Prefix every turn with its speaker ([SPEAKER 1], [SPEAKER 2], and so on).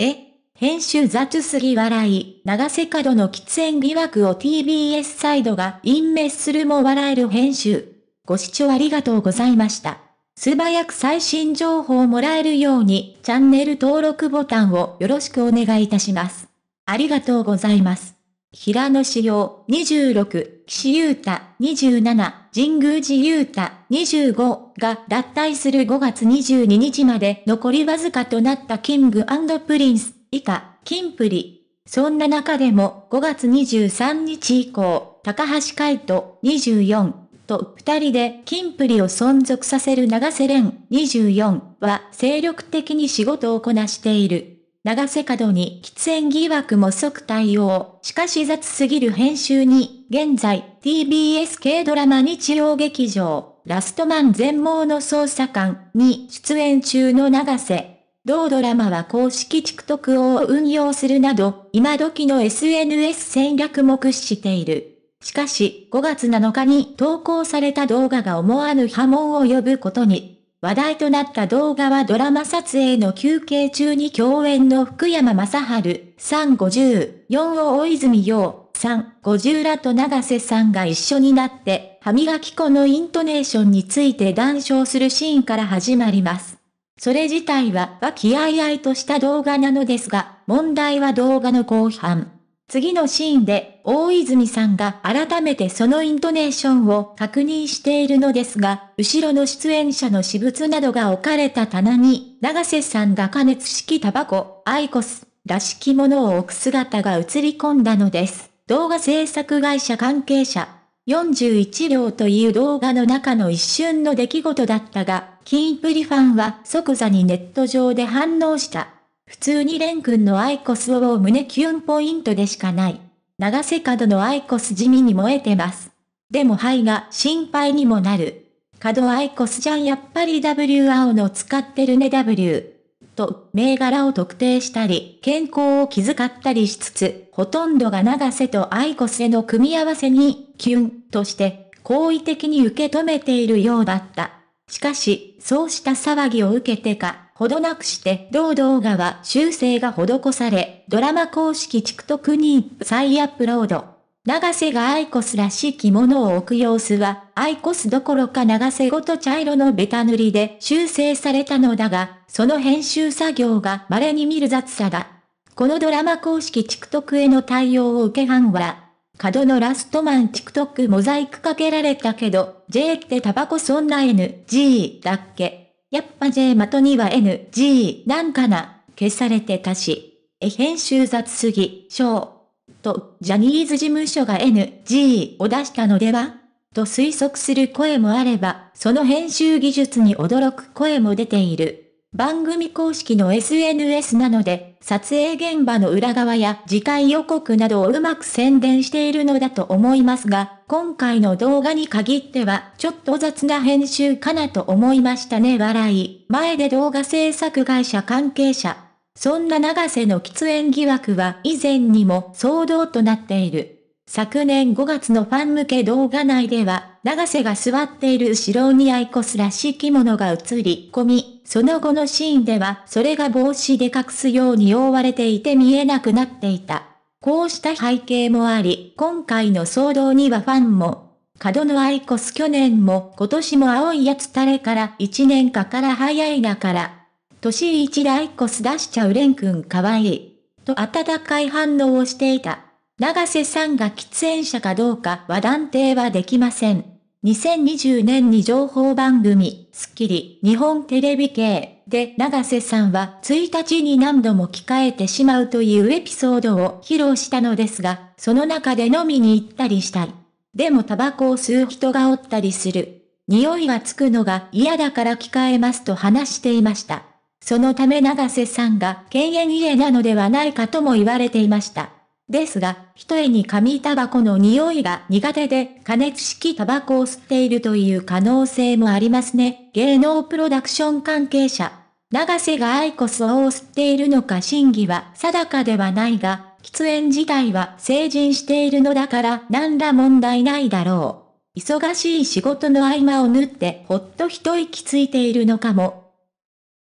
[SPEAKER 1] え、編集雑すぎ笑い、長瀬角の喫煙疑惑を TBS サイドが隠滅するも笑える編集。ご視聴ありがとうございました。素早く最新情報をもらえるように、チャンネル登録ボタンをよろしくお願いいたします。ありがとうございます。平野紫耀26、岸優太27。神宮寺勇太25が脱退する5月22日まで残りわずかとなったキングプリンス以下、キンプリ。そんな中でも5月23日以降、高橋海人24と2人でキンプリを存続させる長瀬廉24は精力的に仕事をこなしている。長瀬角に喫煙疑惑も即対応。しかし雑すぎる編集に、現在、TBS 系ドラマ日曜劇場、ラストマン全盲の捜査官に出演中の長瀬。同ドラマは公式 TikTok を運用するなど、今時の SNS 戦略も駆使している。しかし、5月7日に投稿された動画が思わぬ波紋を呼ぶことに。話題となった動画はドラマ撮影の休憩中に共演の福山雅治、354を大泉洋、さん、十0ラと長瀬さんが一緒になって、歯磨き粉のイントネーションについて談笑するシーンから始まります。それ自体は和気あいあいとした動画なのですが、問題は動画の後半。次のシーンで、大泉さんが改めてそのイントネーションを確認しているのですが、後ろの出演者の私物などが置かれた棚に、長瀬さんが加熱式タバコ、アイコス、らしきものを置く姿が映り込んだのです。動画制作会社関係者、41両という動画の中の一瞬の出来事だったが、キンプリファンは即座にネット上で反応した。普通にレン君のアイコスを胸キュンポイントでしかない。長瀬角のアイコス地味に燃えてます。でも肺が心配にもなる。角アイコスじゃんやっぱり W 青の使ってるね W。と銘柄を特定したり、健康を気遣ったりしつつ、ほとんどが長瀬と愛子瀬の組み合わせに、キュンとして、好意的に受け止めているようだった。しかし、そうした騒ぎを受けてか、ほどなくして同動画は修正が施され、ドラマ公式 TikTok に再アップロード。長瀬がアイコスらしきものを置く様子は、アイコスどころか長瀬ごと茶色のベタ塗りで修正されたのだが、その編集作業が稀に見る雑さだ。このドラマ公式 TikTok への対応を受け班は、角のラストマン TikTok モザイクかけられたけど、J ってタバコそんな NG だっけやっぱ J 的には NG なんかな消されてたし。え、編集雑すぎ、ショー。と、ジャニーズ事務所が NG を出したのではと推測する声もあれば、その編集技術に驚く声も出ている。番組公式の SNS なので、撮影現場の裏側や次回予告などをうまく宣伝しているのだと思いますが、今回の動画に限っては、ちょっと雑な編集かなと思いましたね笑い。前で動画制作会社関係者、そんな長瀬の喫煙疑惑は以前にも騒動となっている。昨年5月のファン向け動画内では、長瀬が座っている後ろにアイコスらしきものが映り込み、その後のシーンではそれが帽子で隠すように覆われていて見えなくなっていた。こうした背景もあり、今回の騒動にはファンも、角のアイコス去年も今年も青いやつ垂れから1年かから早いなから、年一来、コス出しちゃうレくんかわいい。と温かい反応をしていた。長瀬さんが喫煙者かどうかは断定はできません。2020年に情報番組、スッキリ、日本テレビ系で長瀬さんは1日に何度も着替えてしまうというエピソードを披露したのですが、その中で飲みに行ったりしたり。でもタバコを吸う人がおったりする。匂いがつくのが嫌だから着替えますと話していました。そのため長瀬さんが敬遠家なのではないかとも言われていました。ですが、一重に紙タバコの匂いが苦手で加熱式タバコを吸っているという可能性もありますね。芸能プロダクション関係者。長瀬がアイコスを吸っているのか真偽は定かではないが、喫煙自体は成人しているのだから何ら問題ないだろう。忙しい仕事の合間を縫ってほっと一息ついているのかも